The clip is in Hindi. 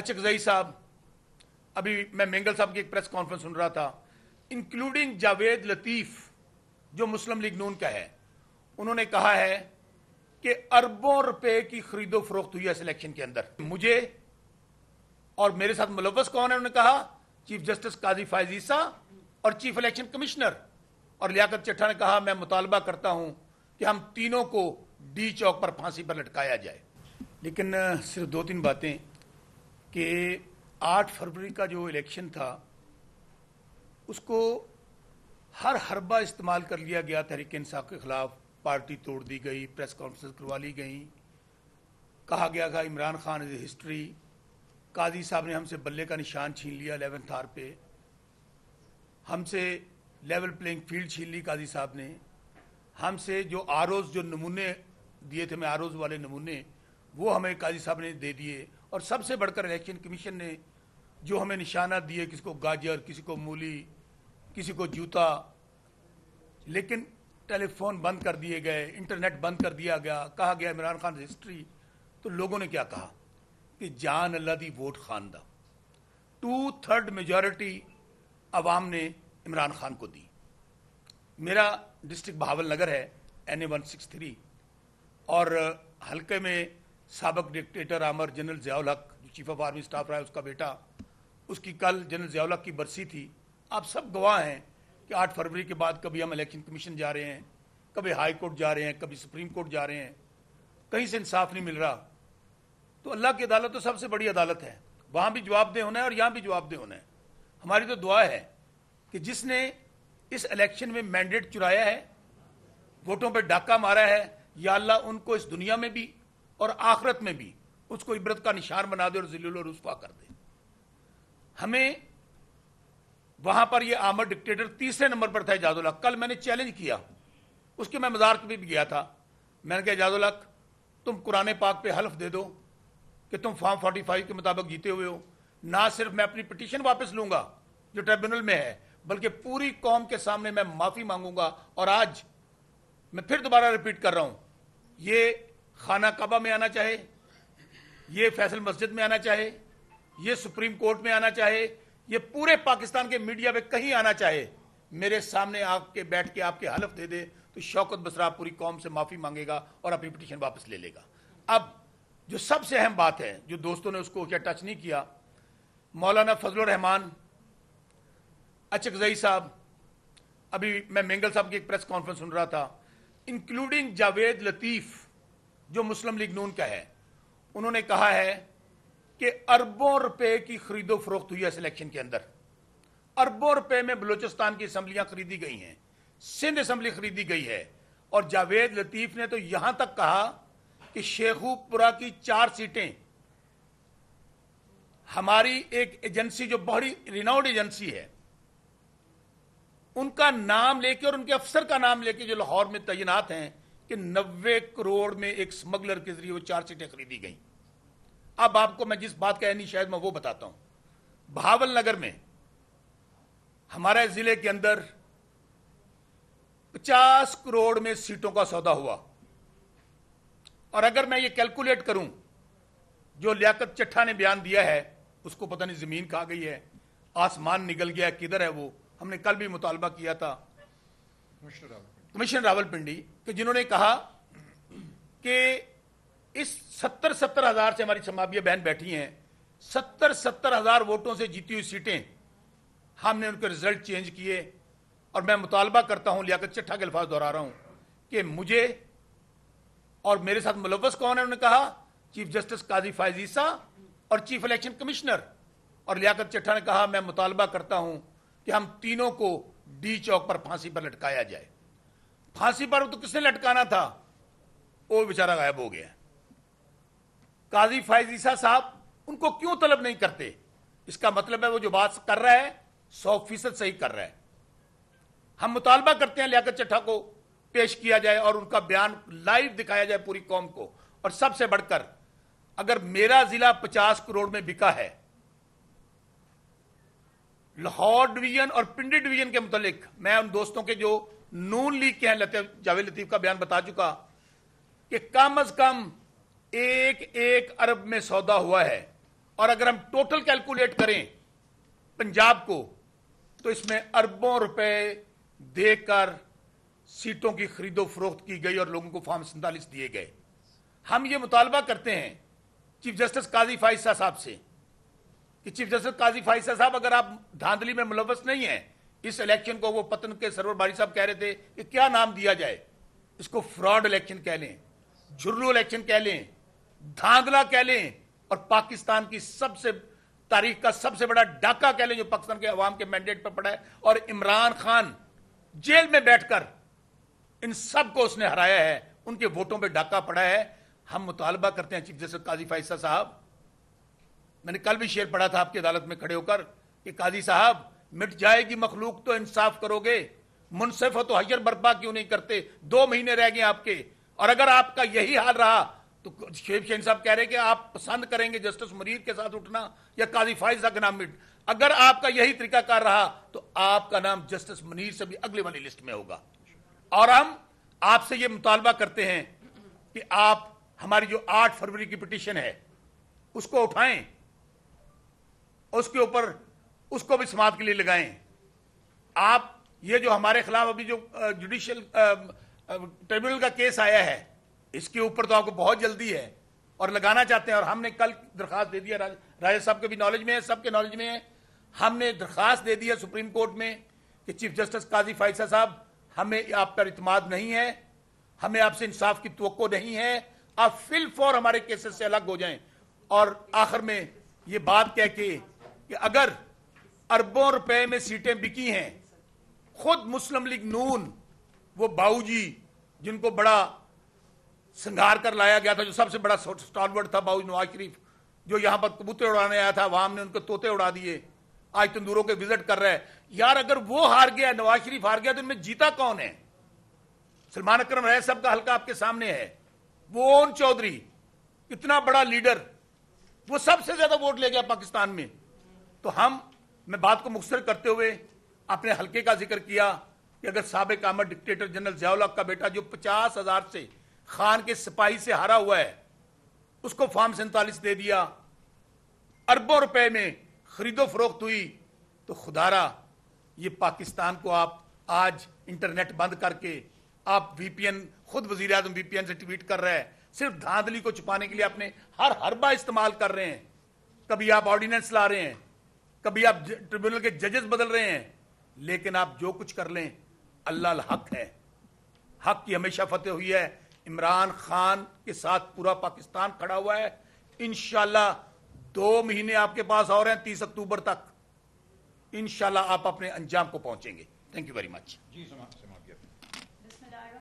अचकजई अच्छा, साहब अभी मैं मेंगल साहब की एक प्रेस कॉन्फ्रेंस सुन रहा था इंक्लूडिंग जावेद लतीफ जो मुस्लिम लीग नून का है उन्होंने कहा है कि अरबों रुपए की खरीदो फरोख्त हुई है सिलेक्शन के अंदर मुझे और मेरे साथ मुलवस कौन है उन्होंने कहा चीफ जस्टिस काजी फायजीसा और चीफ इलेक्शन कमिश्नर और लियाकत चट्ठा ने कहा मैं मुतालबा करता हूं कि हम तीनों को डी चौक पर फांसी पर लटकाया जाए लेकिन सिर्फ दो तीन बातें कि 8 फरवरी का जो इलेक्शन था उसको हर हरबा इस्तेमाल कर लिया गया तहरीक इंसाफ के खिलाफ पार्टी तोड़ दी गई प्रेस कॉन्फ्रेंस करवा ली गई कहा गया था इमरान खान इज हिस्ट्री काजी साहब ने हमसे बल्ले का निशान छीन लिया एलेवन थार पे हमसे लेवल प्लेइंग फील्ड छीन ली काजी साहब ने हमसे जो आर जो नमूने दिए थे मैं आर वाले नमूने वो हमें काजी साहब ने दे दिए और सबसे बढ़कर इलेक्शन कमीशन ने जो हमें निशाना दिए किसी को गाजर किसी को मूली किसी को जूता लेकिन टेलीफोन बंद कर दिए गए इंटरनेट बंद कर दिया गया कहा गया इमरान खान हिस्ट्री तो लोगों ने क्या कहा कि जान अल्लाह दी वोट खान दा टू थर्ड मेजॉरिटी आवाम ने इमरान खान को दी मेरा डिस्ट्रिक्ट बहावल नगर है N A one six three और हल्के में सबक डिक्टेटर आमर जनरल जयाल हक जो चीफ ऑफ आर्मी स्टाफ रहा है उसका बेटा उसकी कल जनरल जयाल हक की बरसी थी आप सब गवाह हैं कि 8 फरवरी के बाद कभी हम इलेक्शन कमीशन जा रहे हैं कभी हाई कोर्ट जा रहे हैं कभी सुप्रीम कोर्ट जा रहे हैं कहीं से इंसाफ नहीं मिल रहा तो अल्लाह की अदालत तो सबसे बड़ी अदालत है वहाँ भी जवाबदेह होना है और यहाँ भी जवाबदेह होना है हमारी तो दुआ है कि जिसने इस इलेक्शन में मैंडेट चुराया है वोटों पर डाका मारा है या अल्लाह उनको इस दुनिया में भी और आखरत में भी उसको इबरत का निशान बना दे और और रुस्वा कर दे हमें वहां पर यह आमर डिक्टेटर तीसरे नंबर पर था इजाजुल्ला कल मैंने चैलेंज किया उसके मैं के भी गया था मैंने कहा इजाजुल्ला तुम कुरान पाक पे हल्फ दे दो कि तुम फॉर्म फोर्टी फाइव के मुताबिक जीते हुए हो ना सिर्फ मैं अपनी पिटिशन वापस लूंगा जो ट्रिब्यूनल में है बल्कि पूरी कौम के सामने मैं माफ़ी मांगूंगा और आज मैं फिर दोबारा रिपीट कर रहा हूं ये खाना कबा में आना चाहे ये फैसल मस्जिद में आना चाहे ये सुप्रीम कोर्ट में आना चाहे ये पूरे पाकिस्तान के मीडिया में कहीं आना चाहे मेरे सामने आपके बैठ के आपके हलफ दे दे तो शौकत बसरा पूरी कौम से माफ़ी मांगेगा और अपनी पिटिशन वापस ले लेगा अब जो सबसे अहम बात है जो दोस्तों ने उसको क्या टच नहीं किया मौलाना फजल रहमान अचकजई साहब अभी मैं मेंगल साहब की एक प्रेस कॉन्फ्रेंस सुन रहा था इंक्लूडिंग जावेद लतीफ़ जो मुस्लिम लीग नून का है उन्होंने कहा है कि अरबों रुपए की खरीदो फरोख्त हुई है सिलेक्शन के अंदर अरबों रुपए में बलूचिस्तान की असम्बलियां खरीदी गई हैं सिंध असम्बली खरीदी गई है और जावेद लतीफ ने तो यहां तक कहा कि शेखुपुरा की चार सीटें हमारी एक एजेंसी जो बड़ी रिनाउंड एजेंसी है उनका नाम लेके और उनके अफसर का नाम लेके जो लाहौर में तैनात हैं कि 90 करोड़ में एक स्मगलर के जरिए वो चार सीटें खरीदी गई अब आपको मैं जिस बात का शायद मैं वो बताता हूं भावल नगर में हमारे जिले के अंदर 50 करोड़ में सीटों का सौदा हुआ और अगर मैं ये कैलकुलेट करूं जो लियाकत चट्ठा ने बयान दिया है उसको पता नहीं जमीन खा गई है आसमान निकल गया किधर है वो हमने कल भी मुतालबा किया था कमिश्नर रावलपिंडी कि जिन्होंने कहा कि इस सत्तर सत्तर हजार से हमारी समावीय बहन बैठी हैं सत्तर सत्तर हजार वोटों से जीती हुई सीटें हमने उनके रिजल्ट चेंज किए और मैं मुतालबा करता हूं लियाकत चट्ठा के अल्फाज दोहरा रहा हूं कि मुझे और मेरे साथ मुलवस कौन है उन्होंने कहा चीफ जस्टिस काजी फायजीसा और चीफ इलेक्शन कमिश्नर और लियाकत चट्ठा ने कहा मैं मुतालबा करता हूं कि हम तीनों को डी चौक पर फांसी पर लटकाया जाए फांसी पर तो किसने लटकाना था वो बेचारा गायब हो गया काजी फायजीसा साहब उनको क्यों तलब नहीं करते इसका मतलब है वो जो बात कर रहा है सौ फीसद सही कर रहा है हम मुतालबा करते हैं लियाकत चट्ठा को पेश किया जाए और उनका बयान लाइव दिखाया जाए पूरी कौम को और सबसे बढ़कर अगर मेरा जिला पचास करोड़ में बिका है लाहौर डिवीजन और पिंडी डिवीजन के मुतालिक मैं उन दोस्तों के जो नून लीग के हैं जावेद लतीफ का बयान बता चुका कि कम अज कम एक एक अरब में सौदा हुआ है और अगर हम टोटल कैलकुलेट करें पंजाब को तो इसमें अरबों रुपए देकर सीटों की खरीदो फरोख्त की गई और लोगों को फॉर्म सैंतालीस दिए गए हम ये मुतालबा करते हैं चीफ जस्टिस काजी फाइसा साहब से कि चीफ जस्टिस काजी फाइसा साहब अगर आप धांधली में मुलवस नहीं हैं इस इलेक्शन को वो पतन के सरवर बाड़ी साहब कह रहे थे कि क्या नाम दिया जाए इसको फ्रॉड इलेक्शन कह लें झुर्रू इलेक्शन कह लें धांधला कह लें और पाकिस्तान की सबसे तारीख का सबसे बड़ा डाका कह लें जो पाकिस्तान के अवाम के मैंडेट पर पड़ा है और इमरान खान जेल में बैठकर इन सबको उसने हराया है उनके वोटों पर डाका पड़ा है हम मुतालबा करते हैं चीफ जस्टिस काजी फाइसा साहब मैंने कल भी शेर पढ़ा था आपकी अदालत में खड़े होकर कि काजी साहब मिट जाएगी मखलूक तो इंसाफ करोगे मुनसिफ तो हजर बर्पा क्यों नहीं करते दो महीने रह गए आपके और अगर आपका यही हाल रहा तो शेख शेन साहब कह रहे कि आप पसंद करेंगे जस्टिस मुरीद के साथ उठना या काजी फाइज का नाम मिट अगर आपका यही तरीकाकार रहा तो आपका नाम जस्टिस मुनीर से भी अगले वाली लिस्ट में होगा और हम आपसे ये मुतालबा करते हैं कि आप हमारी जो आठ फरवरी की पिटिशन है उसको उठाएं उसके ऊपर उसको भी समाप्त के लिए लगाएं आप ये जो हमारे खिलाफ अभी जो जुडिशियल ट्रिब्यूनल का केस आया है इसके ऊपर तो आपको बहुत जल्दी है और लगाना चाहते हैं और हमने कल दरखास्त दे दिया राज, राजा साहब के भी नॉलेज में है सबके नॉलेज में है हमने दरखास्त दे दिया सुप्रीम कोर्ट में कि चीफ जस्टिस काजी फाइसा साहब हमें आप पर इतमाद नहीं है हमें आपसे इंसाफ की तो नहीं है आप फिल फॉर हमारे केसेस से अलग हो जाएं और आखिर में ये बात कह के कि अगर अरबों रुपए में सीटें बिकी हैं खुद मुस्लिम लीग नून वो बाऊजी जिनको बड़ा संघार कर लाया गया था जो सबसे बड़ा स्टॉलवर्ड था बाऊज नवाज शरीफ जो यहां पर कबूतर उड़ाने आया था वहां ने उनके तोते उड़ा दिए आज तंदूरों के विजिट कर रहे हैं यार अगर वो हार गया नवाज शरीफ हार गया तो इनमें जीता कौन है सलमान अक्रम रह सबका का हल्का आपके सामने है वो ओन चौधरी इतना बड़ा लीडर वो सबसे ज्यादा वोट ले गया पाकिस्तान में तो हम मैं बात को मुखसर करते हुए अपने हल्के का जिक्र किया कि अगर सबक आमद डिक्टेटर जनरल जयाउल्लाह का बेटा जो पचास हजार से खान के सिपाही से हारा हुआ है उसको फॉर्म सैंतालीस दे दिया अरबों रुपए में खरीदो फरोख्त हुई तो खुदारा ये पाकिस्तान को आप आज इंटरनेट बंद करके आप वीपीएन खुद वजीर अजम वीपीएन से ट्वीट कर रहे हैं सिर्फ धांधली को छुपाने के लिए आपने हर हरबा इस्तेमाल कर रहे हैं कभी आप ऑर्डिनेंस ला रहे हैं कभी आप ट्रिब्यूनल के जजेस बदल रहे हैं लेकिन आप जो कुछ कर लें अल्लाह हक है हक की हमेशा फतेह हुई है इमरान खान के साथ पूरा पाकिस्तान खड़ा हुआ है इनशाला दो महीने आपके पास और हैं तीस अक्टूबर तक इनशाला आप अपने अंजाम को पहुंचेंगे थैंक यू वेरी मच जी समाज